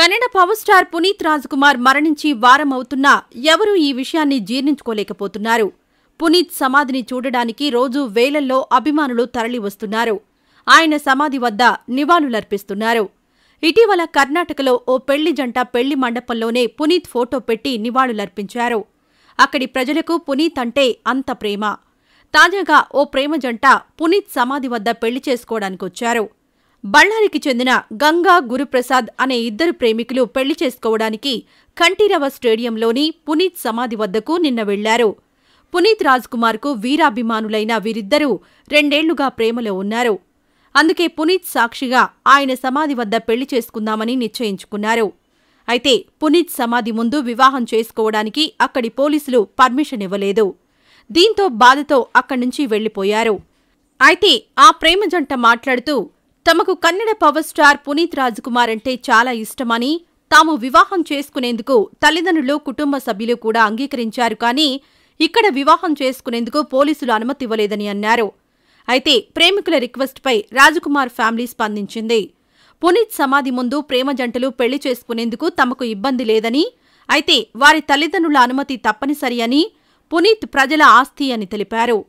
Kannada power star Puneeth Kumar మరణించి వారం అవుతున్నా ఎవరూ ఈ విషయాన్ని జీర్ణించుకోలేకపోతున్నారు పునీత్ సమాధిని చూడడానికి రోజూ వేలల్లో అభిమానులు తరలివస్తున్నారు ఆయన సమాధి వద్ద నివాళులర్పిస్తున్నారు ఇటీవల కర్ణాటకలో ఓ పెళ్లి జంట పెళ్లి మండపంలోనే పునీత్ ఫోటో పెట్టి నివాళులర్పించారు అక్కడి ప్రజలకు పునీత్ అంటే అంత ప్రేమ తాజాగా ఓ ప్రేమ జంట పునీత్ సమాధి వద్ద పెళ్లి చేసుకోవడానికొచ్చారు బళ్ళారికి చెందిన గంగా గురుప్రసాద్ అనే ఇద్దరు ప్రేమికులు పెళ్లి చేసుకోవడానికి కంఠీరవ స్టేడియంలోని పునీత్ సమాధి వద్దకు నిన్న వెళ్లారు పునీత్ కుమార్కు వీరాభిమానులైన వీరిద్దరూ రెండేళ్లుగా ప్రేమలో ఉన్నారు అందుకే పునీత్ సాక్షిగా ఆయన సమాధి వద్ద పెళ్లి చేసుకుందామని నిశ్చయించుకున్నారు అయితే పునీత్ సమాధి ముందు వివాహం చేసుకోవడానికి అక్కడి పోలీసులు పర్మిషన్ ఇవ్వలేదు దీంతో బాధతో అక్కడి నుంచి వెళ్లిపోయారు అయితే ఆ ప్రేమ జంట మాట్లాడుతూ తమకు కన్నడ పవర్ స్టార్ పునీత్ రాజ్కుమార్ అంటే చాలా ఇష్టమని తాము వివాహం చేసుకునేందుకు తల్లిదండ్రులు కుటుంబ సభ్యులు కూడా అంగీకరించారు కానీ ఇక్కడ వివాహం చేసుకునేందుకు పోలీసులు అనుమతి ఇవ్వలేదని అన్నారు అయితే ప్రేమికుల రిక్వెస్ట్పై రాజకుమార్ ఫ్యామిలీ స్పందించింది పునీత్ సమాధి ముందు ప్రేమ జంటలు పెళ్లి చేసుకునేందుకు తమకు ఇబ్బంది లేదని అయితే వారి తల్లిదండ్రుల అనుమతి తప్పనిసరి అని పునీత్ ప్రజల ఆస్తి అని తెలిపారు